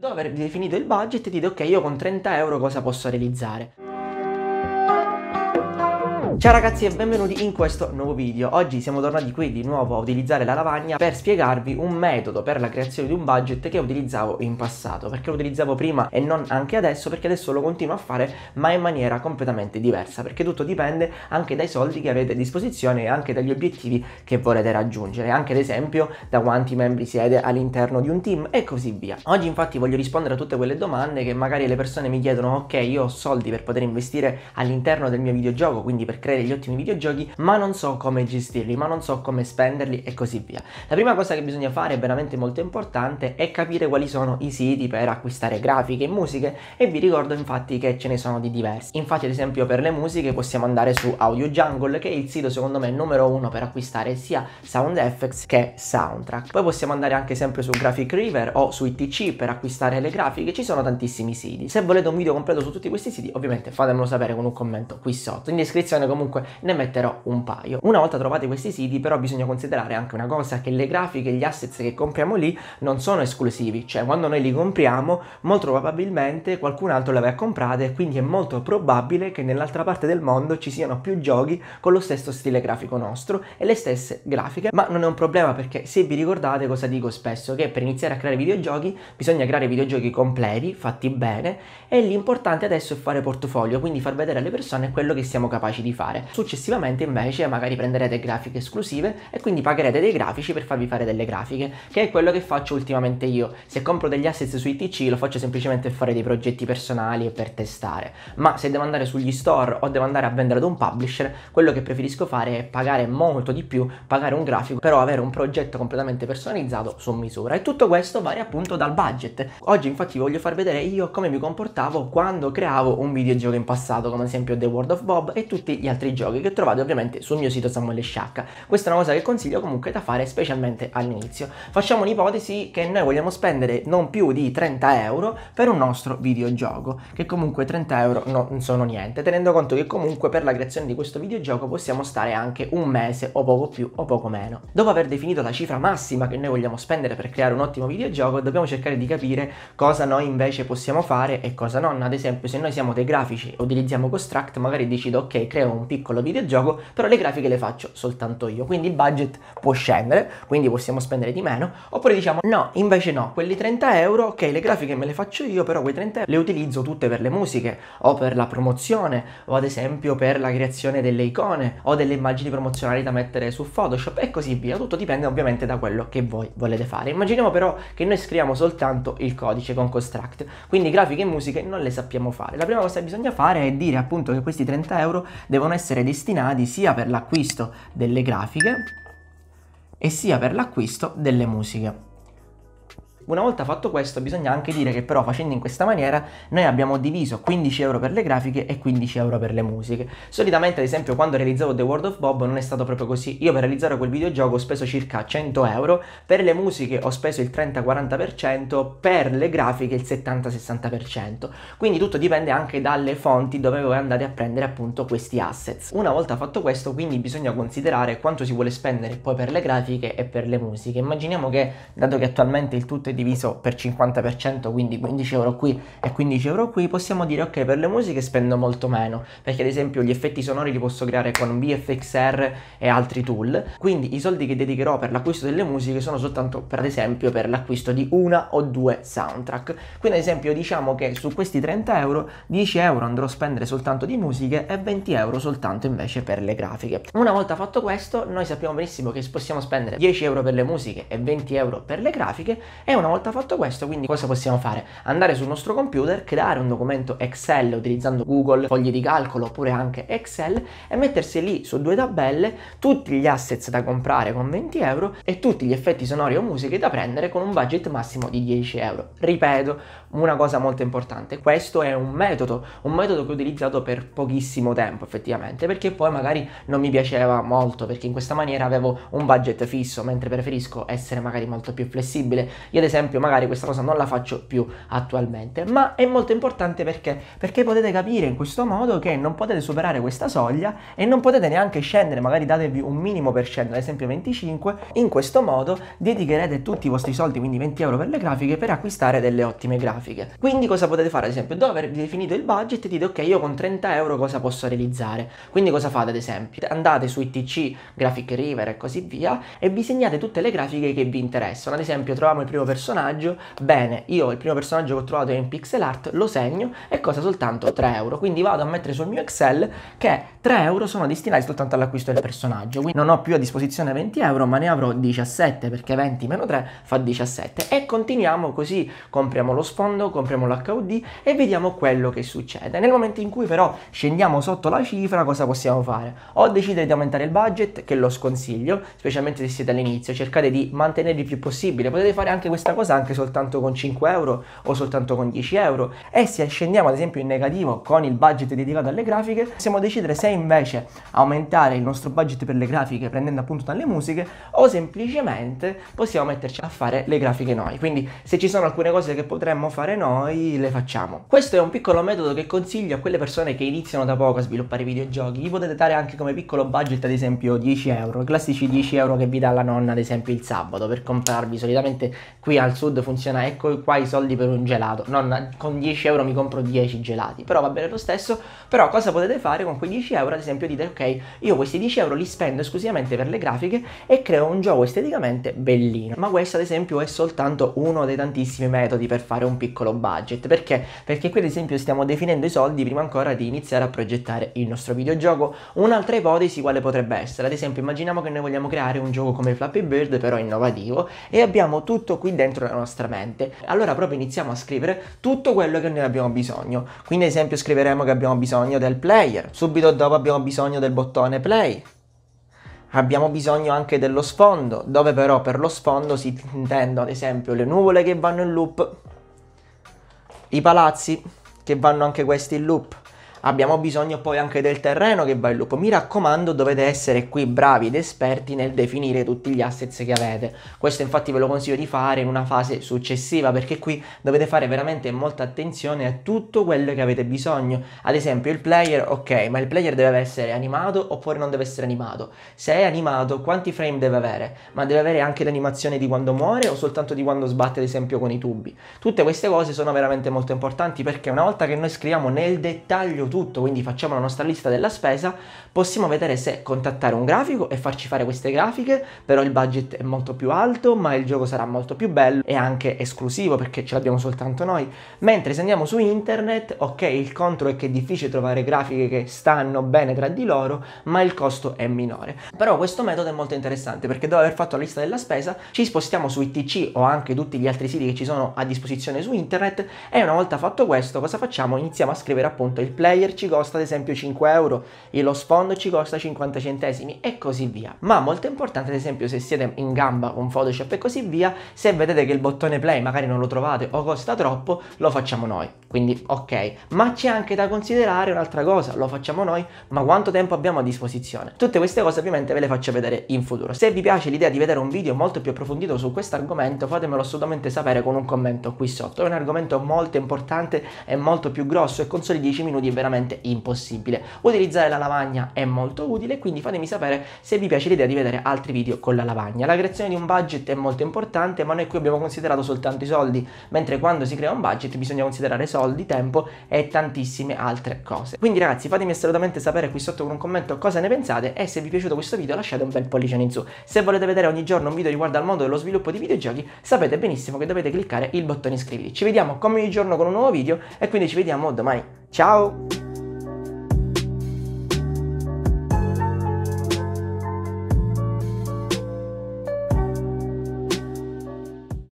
Dopo aver definito il budget ti dico ok io con 30 euro cosa posso realizzare. Ciao ragazzi e benvenuti in questo nuovo video. Oggi siamo tornati qui di nuovo a utilizzare la lavagna per spiegarvi un metodo per la creazione di un budget che utilizzavo in passato, perché lo utilizzavo prima e non anche adesso, perché adesso lo continuo a fare ma in maniera completamente diversa, perché tutto dipende anche dai soldi che avete a disposizione e anche dagli obiettivi che volete raggiungere, anche ad esempio da quanti membri siete all'interno di un team e così via. Oggi infatti voglio rispondere a tutte quelle domande che magari le persone mi chiedono, ok io ho soldi per poter investire all'interno del mio videogioco, quindi per creare creare degli ottimi videogiochi, ma non so come gestirli, ma non so come spenderli e così via. La prima cosa che bisogna fare, veramente molto importante, è capire quali sono i siti per acquistare grafiche e musiche e vi ricordo infatti che ce ne sono di diversi. Infatti ad esempio per le musiche possiamo andare su Audio Jungle che è il sito secondo me numero uno per acquistare sia sound effects che soundtrack. Poi possiamo andare anche sempre su Graphic River o su ITC per acquistare le grafiche, ci sono tantissimi siti. Se volete un video completo su tutti questi siti ovviamente fatemelo sapere con un commento qui sotto. In descrizione comunque comunque ne metterò un paio. Una volta trovati questi siti però bisogna considerare anche una cosa che le grafiche, e gli assets che compriamo lì non sono esclusivi, cioè quando noi li compriamo molto probabilmente qualcun altro le aveva comprate e quindi è molto probabile che nell'altra parte del mondo ci siano più giochi con lo stesso stile grafico nostro e le stesse grafiche, ma non è un problema perché se vi ricordate cosa dico spesso, che per iniziare a creare videogiochi bisogna creare videogiochi completi, fatti bene e l'importante adesso è fare portfolio, quindi far vedere alle persone quello che siamo capaci di fare fare. Successivamente invece magari prenderete grafiche esclusive e quindi pagherete dei grafici per farvi fare delle grafiche, che è quello che faccio ultimamente io. Se compro degli assets su ITC lo faccio semplicemente per fare dei progetti personali e per testare, ma se devo andare sugli store o devo andare a vendere ad un publisher, quello che preferisco fare è pagare molto di più, pagare un grafico, però avere un progetto completamente personalizzato su misura. E tutto questo varia appunto dal budget. Oggi infatti voglio far vedere io come mi comportavo quando creavo un videogioco in passato, come ad esempio The World of Bob e tutti gli altri giochi che trovate ovviamente sul mio sito Samuele Sciacca. Questa è una cosa che consiglio comunque da fare specialmente all'inizio. Facciamo un'ipotesi che noi vogliamo spendere non più di 30 euro per un nostro videogioco, che comunque 30 euro non sono niente, tenendo conto che comunque per la creazione di questo videogioco possiamo stare anche un mese o poco più o poco meno. Dopo aver definito la cifra massima che noi vogliamo spendere per creare un ottimo videogioco, dobbiamo cercare di capire cosa noi invece possiamo fare e cosa non. Ad esempio, se noi siamo dei grafici e utilizziamo Construct, magari decido ok, creo un un piccolo videogioco, però le grafiche le faccio soltanto io, quindi il budget può scendere, quindi possiamo spendere di meno, oppure diciamo no, invece no, quelli 30 euro, ok, le grafiche me le faccio io, però quei 30 euro le utilizzo tutte per le musiche, o per la promozione, o ad esempio per la creazione delle icone, o delle immagini promozionali da mettere su Photoshop e così via, tutto dipende ovviamente da quello che voi volete fare. Immaginiamo però che noi scriviamo soltanto il codice con Construct, quindi grafiche e musiche non le sappiamo fare. La prima cosa che bisogna fare è dire appunto che questi 30 euro devono devono essere destinati sia per l'acquisto delle grafiche e sia per l'acquisto delle musiche. Una volta fatto questo bisogna anche dire che però facendo in questa maniera noi abbiamo diviso 15 euro per le grafiche e 15 euro per le musiche. Solitamente ad esempio quando realizzavo The World of Bob non è stato proprio così, io per realizzare quel videogioco ho speso circa 100 euro, per le musiche ho speso il 30-40%, per le grafiche il 70-60%, quindi tutto dipende anche dalle fonti dove voi andate a prendere appunto questi assets. Una volta fatto questo quindi bisogna considerare quanto si vuole spendere poi per le grafiche e per le musiche. Immaginiamo che dato che attualmente il tutto è è diviso per 50%, quindi 15 euro qui e 15 euro qui, possiamo dire ok per le musiche spendo molto meno, perché ad esempio gli effetti sonori li posso creare con VFXR e altri tool, quindi i soldi che dedicherò per l'acquisto delle musiche sono soltanto per ad esempio per l'acquisto di una o due soundtrack, quindi ad esempio diciamo che su questi 30 euro 10 euro andrò a spendere soltanto di musiche e 20 euro soltanto invece per le grafiche. Una volta fatto questo noi sappiamo benissimo che possiamo spendere 10 euro per le musiche e 20 euro per le grafiche e una volta fatto questo, quindi cosa possiamo fare? Andare sul nostro computer, creare un documento Excel utilizzando Google, fogli di calcolo oppure anche Excel e mettersi lì su due tabelle tutti gli assets da comprare con 20 euro e tutti gli effetti sonori o musiche da prendere con un budget massimo di 10 euro. Ripeto, una cosa molto importante, questo è un metodo, un metodo che ho utilizzato per pochissimo tempo effettivamente, perché poi magari non mi piaceva molto, perché in questa maniera avevo un budget fisso, mentre preferisco essere magari molto più flessibile. Io ad esempio magari questa cosa non la faccio più attualmente, ma è molto importante perché? Perché potete capire in questo modo che non potete superare questa soglia e non potete neanche scendere, magari datevi un minimo per scendere, ad esempio 25, in questo modo dedicherete tutti i vostri soldi, quindi 20 euro per le grafiche, per acquistare delle ottime grafiche. Quindi cosa potete fare? Ad esempio, dopo aver definito il budget dite ok, io con 30 euro cosa posso realizzare? Quindi cosa fate ad esempio? Andate su ITC, Graphic River e così via e vi segnate tutte le grafiche che vi interessano, ad esempio troviamo il primo personaggio personaggio, bene, io il primo personaggio che ho trovato è in pixel art, lo segno e costa soltanto 3 euro. Quindi vado a mettere sul mio Excel che 3 euro sono destinati soltanto all'acquisto del personaggio. Quindi non ho più a disposizione 20 euro, ma ne avrò 17 perché 20 meno 3 fa 17. E continuiamo così, compriamo lo sfondo, compriamo l'HUD e vediamo quello che succede. Nel momento in cui però scendiamo sotto la cifra, cosa possiamo fare? O decidere di aumentare il budget, che lo sconsiglio, specialmente se siete all'inizio, cercate di mantenere il più possibile. Potete fare anche questa stessa cosa anche soltanto con 5 euro o soltanto con 10 euro e se scendiamo ad esempio in negativo con il budget dedicato alle grafiche possiamo decidere se invece aumentare il nostro budget per le grafiche prendendo appunto dalle musiche o semplicemente possiamo metterci a fare le grafiche noi quindi se ci sono alcune cose che potremmo fare noi le facciamo questo è un piccolo metodo che consiglio a quelle persone che iniziano da poco a sviluppare videogiochi gli potete dare anche come piccolo budget ad esempio 10 euro i classici 10 euro che vi dà la nonna ad esempio il sabato per comprarvi solitamente qui al sud funziona ecco qua i soldi per un gelato, non con 10 euro mi compro 10 gelati, però va bene lo stesso, però cosa potete fare con quei 10 euro? Ad esempio dite ok, io questi 10 euro li spendo esclusivamente per le grafiche e creo un gioco esteticamente bellino, ma questo ad esempio è soltanto uno dei tantissimi metodi per fare un piccolo budget, perché? Perché qui ad esempio stiamo definendo i soldi prima ancora di iniziare a progettare il nostro videogioco, un'altra ipotesi quale potrebbe essere, ad esempio immaginiamo che noi vogliamo creare un gioco come Flappy Bird però innovativo e abbiamo tutto qui dentro dentro la nostra mente. Allora proprio iniziamo a scrivere tutto quello che noi abbiamo bisogno. Quindi ad esempio scriveremo che abbiamo bisogno del player, subito dopo abbiamo bisogno del bottone play, Abbiamo bisogno anche dello sfondo, dove però per lo sfondo si intendono ad esempio le nuvole che vanno in loop, i palazzi che vanno anche questi in loop, abbiamo bisogno poi anche del terreno che va in loop. Mi raccomando, dovete essere qui bravi ed esperti nel definire tutti gli assets che avete. Questo infatti ve lo consiglio di fare in una fase successiva perché qui dovete fare veramente molta attenzione a tutto quello che avete bisogno. Ad esempio il player, ok, ma il player deve essere animato oppure non deve essere animato? Se è animato, quanti frame deve avere? Ma deve avere anche l'animazione di quando muore o soltanto di quando sbatte ad esempio con i tubi? Tutte queste cose sono veramente molto importanti perché una volta che noi scriviamo nel dettaglio tutto, quindi facciamo la nostra lista della spesa, possiamo vedere se contattare un grafico e farci fare queste grafiche, però il budget è molto più alto, ma il gioco sarà molto più bello e anche esclusivo perché ce l'abbiamo soltanto noi. Mentre se andiamo su internet, ok, il contro è che è difficile trovare grafiche che stanno bene tra di loro, ma il costo è minore. Però questo metodo è molto interessante perché dopo aver fatto la lista della spesa ci spostiamo su ITC o anche tutti gli altri siti che ci sono a disposizione su internet e una volta fatto questo cosa facciamo? Iniziamo a scrivere appunto il play Flyer ci costa ad esempio 5 euro, e lo sfondo ci costa 50 centesimi e così via. Ma molto importante ad esempio se siete in gamba con Photoshop e così via, se vedete che il bottone play magari non lo trovate o costa troppo, lo facciamo noi. Quindi ok, ma c'è anche da considerare un'altra cosa, lo facciamo noi, ma quanto tempo abbiamo a disposizione? Tutte queste cose ovviamente ve le faccio vedere in futuro. Se vi piace l'idea di vedere un video molto più approfondito su questo argomento, fatemelo assolutamente sapere con un commento qui sotto. È un argomento molto importante, è molto più grosso e con soli 10 minuti è veramente impossibile. Utilizzare la lavagna è molto utile, quindi fatemi sapere se vi piace l'idea di vedere altri video con la lavagna. La creazione di un budget è molto importante, ma noi qui abbiamo considerato soltanto i soldi, mentre quando si crea un budget bisogna considerare soldi soldi, tempo e tantissime altre cose. Quindi ragazzi fatemi assolutamente sapere qui sotto con un commento cosa ne pensate e se vi è piaciuto questo video lasciate un bel pollice in su. Se volete vedere ogni giorno un video riguardo al mondo dello sviluppo di videogiochi sapete benissimo che dovete cliccare il bottone iscriviti. Ci vediamo come ogni giorno con un nuovo video e quindi ci vediamo domani. Ciao!